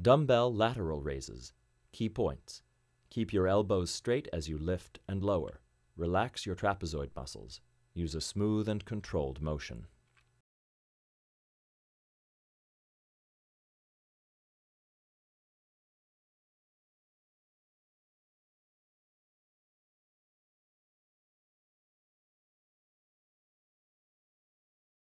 Dumbbell lateral raises. Key points. Keep your elbows straight as you lift and lower. Relax your trapezoid muscles. Use a smooth and controlled motion.